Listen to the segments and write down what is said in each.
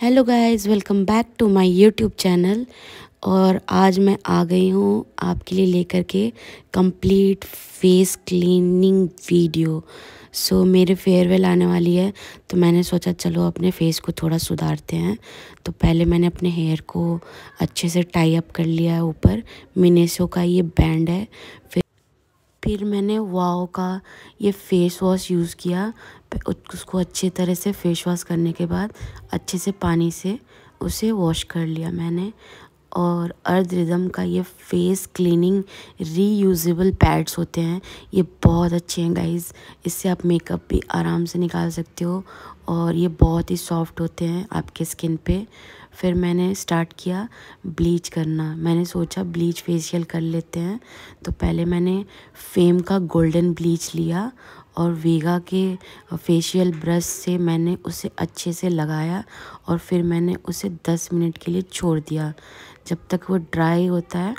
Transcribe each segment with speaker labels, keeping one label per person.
Speaker 1: hello guys welcome back to my YouTube channel और आज मैं आ गई हूँ आपके लिए लेकर के complete face cleaning video so so, मेरे फेयरवेल आने वाली है तो मैंने सोचा चलो अपने फेस को थोड़ा सुधारते हैं तो पहले मैंने अपने हेयर को अच्छे से टाई अप कर लिया है ऊपर मिनेसो का ये बैंड है फिर फिर मैंने वाओ का ये फेस वॉश यूज़ किया उसको अच्छे तरह से फेस वॉश करने के बाद अच्छे से पानी से उसे वॉश कर लिया मैंने और अर्ध रिदम का ये फेस क्लीनिंग रीयूजेबल पैड्स होते हैं ये बहुत अच्छे हैं गाइस इससे आप मेकअप भी आराम से निकाल सकते हो और ये बहुत ही सॉफ्ट होते हैं आपके स्किन पे फिर मैंने स्टार्ट किया ब्लीच करना मैंने सोचा ब्लीच फेशियल कर लेते हैं तो पहले मैंने फेम का गोल्डन ब्लीच लिया और वेगा के फेशियल ब्रश से मैंने उसे अच्छे से लगाया और फिर मैंने उसे 10 मिनट के लिए छोड़ दिया जब तक वो ड्राई होता है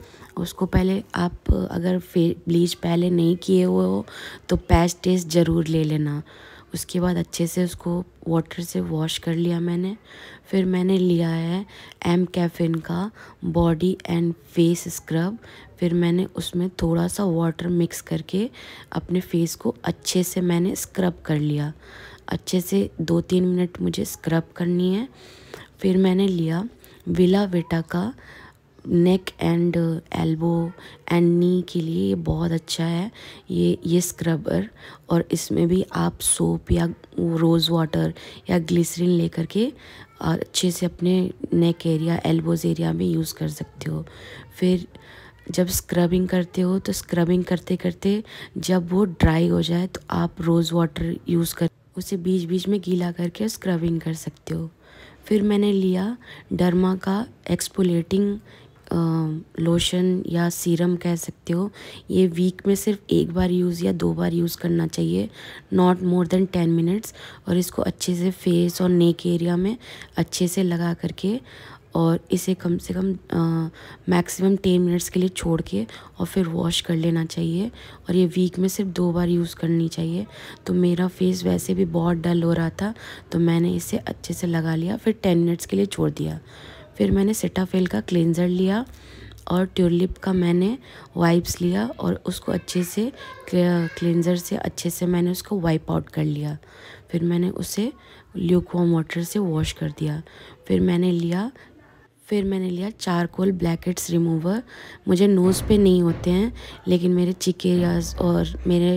Speaker 1: उसको पहले आप अगर फे ब्लीच पहले नहीं किए हुए हो तो पैच टेस्ट ज़रूर ले लेना उसके बाद अच्छे से उसको वाटर से वॉश कर लिया मैंने फिर मैंने लिया है एम कैफिन का बॉडी एंड फेस स्क्रब फिर मैंने उसमें थोड़ा सा वाटर मिक्स करके अपने फेस को अच्छे से मैंने स्क्रब कर लिया अच्छे से दो तीन मिनट मुझे स्क्रब करनी है फिर मैंने लिया विला वेटा का neck and elbow and knee के लिए ये बहुत अच्छा है ये ये स्क्रबर और इसमें भी आप सोप या रोज़ वाटर या ग्लिसरीन लेकर के और अच्छे से अपने नेक एरिया एल्बोज एरिया में यूज़ कर सकते हो फिर जब स्क्रबिंग करते हो तो स्क्रबिंग करते करते जब वो ड्राई हो जाए तो आप रोज़ वाटर यूज़ कर उसे बीच बीच में गीला करके स्क्रबिंग कर सकते हो फिर मैंने लिया डर्मा का एक्सपोलेटिंग लोशन या सीरम कह सकते हो ये वीक में सिर्फ एक बार यूज़ या दो बार यूज़ करना चाहिए not more than ten minutes और इसको अच्छे से फेस और नेक एरिया में अच्छे से लगा करके और इसे कम से कम मैक्सिमम टेन मिनट्स के लिए छोड़ के और फिर वॉश कर लेना चाहिए और ये वीक में सिर्फ दो बार यूज़ करनी चाहिए तो मेरा फेस वैसे भी बहुत डल हो रहा था तो मैंने इसे अच्छे से लगा लिया फिर टेन मिनट्स के लिए छोड़ दिया फिर मैंने सेटाफेल का क्लेंज़र लिया और ट्यूलिप का मैंने वाइप्स लिया और उसको अच्छे से क्लेंज़र से अच्छे से मैंने उसको वाइप आउट कर लिया फिर मैंने उसे ल्यूकवाम वाटर से वॉश कर दिया फिर मैंने लिया फिर मैंने लिया चारकोल ब्लैकेट्स रिमूवर मुझे नोज़ पे नहीं होते हैं लेकिन मेरे चिक एरियाज़ और मेरे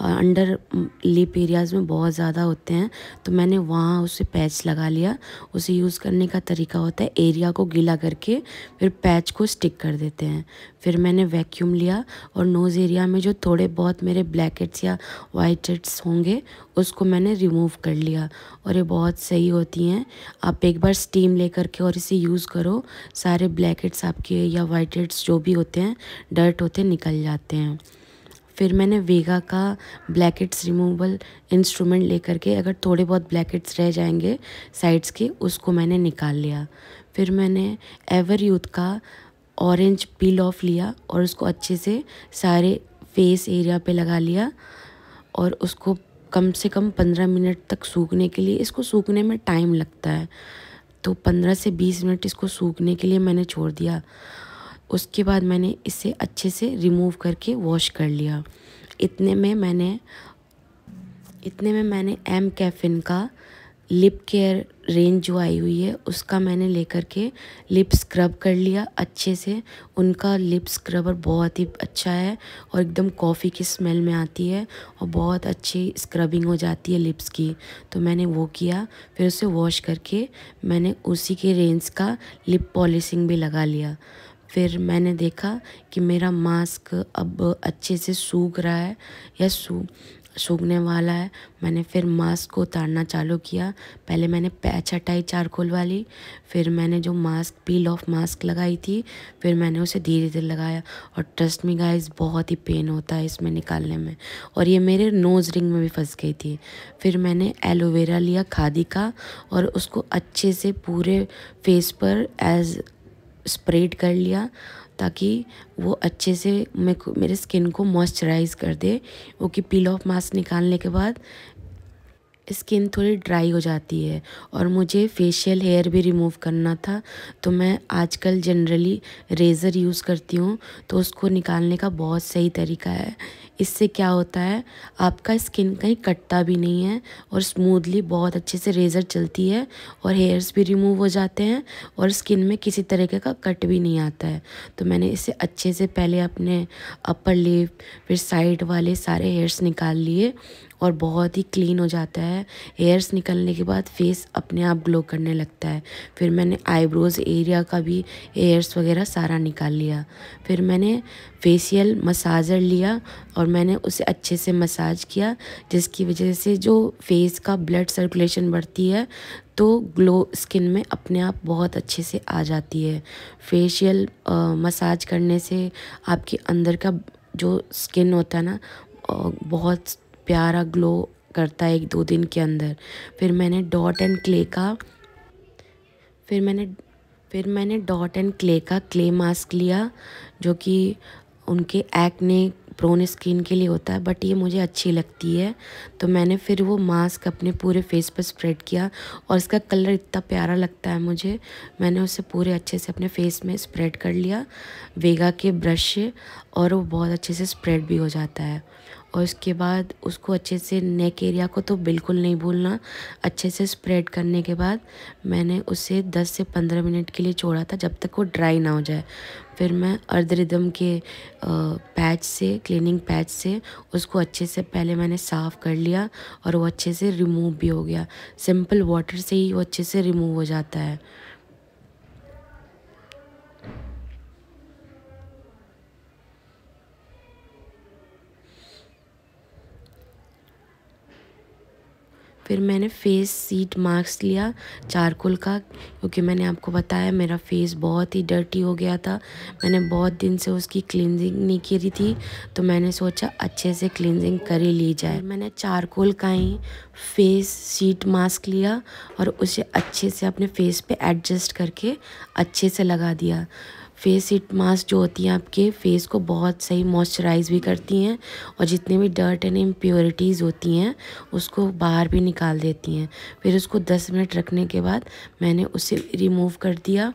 Speaker 1: अंडर लिप एरियाज़ में बहुत ज़्यादा होते हैं तो मैंने वहाँ उसे पैच लगा लिया उसे यूज़ करने का तरीका होता है एरिया को गीला करके फिर पैच को स्टिक कर देते हैं फिर मैंने वैक्यूम लिया और नोज़ एरिया में जो थोड़े बहुत मेरे ब्लैकेट्स या वाइट हेड्स होंगे उसको मैंने रिमूव कर लिया और ये बहुत सही होती हैं आप एक बार स्टीम ले करके और इसे यूज़ करो सारे ब्लैकेट्स आपके या वाइट हेड्स जो भी होते हैं डर्ट होते निकल जाते हैं फिर मैंने वेगा का ब्लैकेट्स रिमूवल इंस्ट्रूमेंट लेकर के अगर थोड़े बहुत ब्लैकेट्स रह जाएंगे साइड्स के उसको मैंने निकाल लिया फिर मैंने एवर यूथ का ऑरेंज पील ऑफ लिया और उसको अच्छे से सारे फेस एरिया पे लगा लिया और उसको कम से कम पंद्रह मिनट तक सूखने के लिए इसको सूखने में टाइम लगता है तो 15 से 20 मिनट इसको सूखने के लिए मैंने छोड़ दिया उसके बाद मैंने इसे अच्छे से रिमूव करके वॉश कर लिया इतने में मैंने इतने में मैंने एम कैफिन का लिप केयर रेंज जो आई हुई है उसका मैंने लेकर के लिप स्क्रब कर लिया अच्छे से उनका लिप स्क्रबर बहुत ही अच्छा है और एकदम कॉफ़ी की स्मेल में आती है और बहुत अच्छी स्क्रबिंग हो जाती है लिप्स की तो मैंने वो किया फिर उसे वॉश करके मैंने उसी के रेंज का लिप पॉलिशिंग भी लगा लिया फिर मैंने देखा कि मेरा मास्क अब अच्छे से सूख रहा है या सू सूखने वाला है मैंने फिर मास्क को उतारना चालू किया पहले मैंने पैच हटाई चारकोल वाली फिर मैंने जो मास्क पील ऑफ मास्क लगाई थी फिर मैंने उसे धीरे धीरे लगाया और ट्रस्ट मी गाइस बहुत ही पेन होता है इसमें निकालने में और ये मेरे नोज़ रिंग में भी फंस गई थी फिर मैंने एलोवेरा लिया खादी का और उसको अच्छे से पूरे फेस पर एज स्प्रेड कर लिया ताकि वो अच्छे से मे मेरे स्किन को मॉइस्चराइज़ कर दे वो कि पील ऑफ मास्क निकालने के बाद स्किन थोड़ी ड्राई हो जाती है और मुझे फेशियल हेयर भी रिमूव करना था तो मैं आजकल जनरली रेज़र यूज़ करती हूँ तो उसको निकालने का बहुत सही तरीका है इससे क्या होता है आपका स्किन कहीं कटता भी नहीं है और स्मूथली बहुत अच्छे से रेज़र चलती है और हेयर्स भी रिमूव हो जाते हैं और स्किन में किसी तरीके का कट भी नहीं आता है तो मैंने इसे अच्छे से पहले अपने अपर लिप फिर साइड वाले सारे हेयर्स निकाल लिए और बहुत ही क्लीन हो जाता है हेयर्स निकलने के बाद फेस अपने आप ग्लो करने लगता है फिर मैंने आईब्रोज़ एरिया का भी हेयर्स वगैरह सारा निकाल लिया फिर मैंने फेसियल मसाजर लिया और और मैंने उसे अच्छे से मसाज किया जिसकी वजह से जो फेस का ब्लड सर्कुलेशन बढ़ती है तो ग्लो स्किन में अपने आप बहुत अच्छे से आ जाती है फेशियल मसाज करने से आपके अंदर का जो स्किन होता है ना बहुत प्यारा ग्लो करता है एक दो दिन के अंदर फिर मैंने डॉट एंड क्ले का फिर मैंने फिर मैंने डॉट एंड क्ले का क्ले मास्क लिया जो कि उनके एक्ने प्रोन स्किन के लिए होता है बट ये मुझे अच्छी लगती है तो मैंने फिर वो मास्क अपने पूरे फेस पर स्प्रेड किया और इसका कलर इतना प्यारा लगता है मुझे मैंने उसे पूरे अच्छे से अपने फेस में स्प्रेड कर लिया वेगा के ब्रश से और वो बहुत अच्छे से स्प्रेड भी हो जाता है और इसके बाद उसको अच्छे से नेक एरिया को तो बिल्कुल नहीं भूलना अच्छे से स्प्रेड करने के बाद मैंने उसे 10 से 15 मिनट के लिए छोड़ा था जब तक वो ड्राई ना हो जाए फिर मैं अर्धरिदम के पैच से क्लीनिंग पैच से उसको अच्छे से पहले मैंने साफ़ कर लिया और वो अच्छे से रिमूव भी हो गया सिंपल वाटर से ही वो अच्छे से रिमूव हो जाता है फिर मैंने फेस सीट मास्क लिया चारकोल का क्योंकि मैंने आपको बताया मेरा फेस बहुत ही डर्टी हो गया था मैंने बहुत दिन से उसकी क्लिनजिंग नहीं करी थी तो मैंने सोचा अच्छे से क्लिनजिंग कर ही ली जाए मैंने चारकोल का ही फेस सीट मास्क लिया और उसे अच्छे से अपने फेस पे एडजस्ट करके अच्छे से लगा दिया फेस हिट मास्क जो होती हैं आपके फेस को बहुत सही मॉइस्चराइज भी करती हैं और जितने भी डर्ट एंड इम्प्योरिटीज़ होती हैं उसको बाहर भी निकाल देती हैं फिर उसको दस मिनट रखने के बाद मैंने उसे रिमूव कर दिया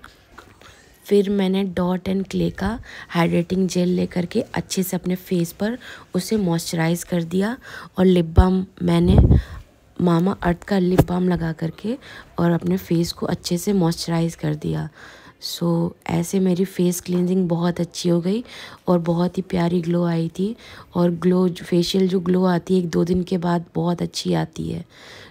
Speaker 1: फिर मैंने डॉट एंड क्ले का हाइड्रेटिंग जेल लेकर के अच्छे से अपने फेस पर उसे मॉइस्चराइज कर दिया और लिप बाम मैंने मामा अर्थ का लिप बाम लगा करके और अपने फेस को अच्छे से मॉइस्चराइज कर दिया सो so, ऐसे मेरी फेस क्लिनजिंग बहुत अच्छी हो गई और बहुत ही प्यारी ग्लो आई थी और ग्लो फेशियल जो ग्लो आती है एक दो दिन के बाद बहुत अच्छी आती है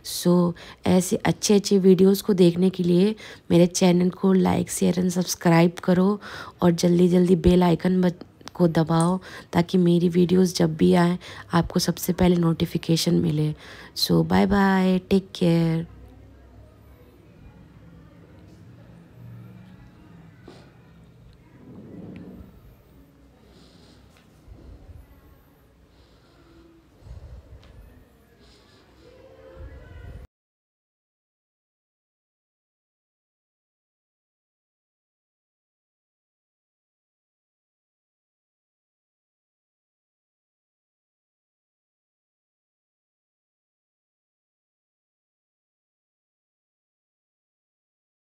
Speaker 1: सो so, ऐसे अच्छे अच्छे वीडियोस को देखने के लिए मेरे चैनल को लाइक शेयर एंड सब्सक्राइब करो और जल्दी जल्दी बेल आइकन को दबाओ ताकि मेरी वीडियोस जब भी आएँ आपको सबसे पहले नोटिफिकेशन मिले so bye bye take care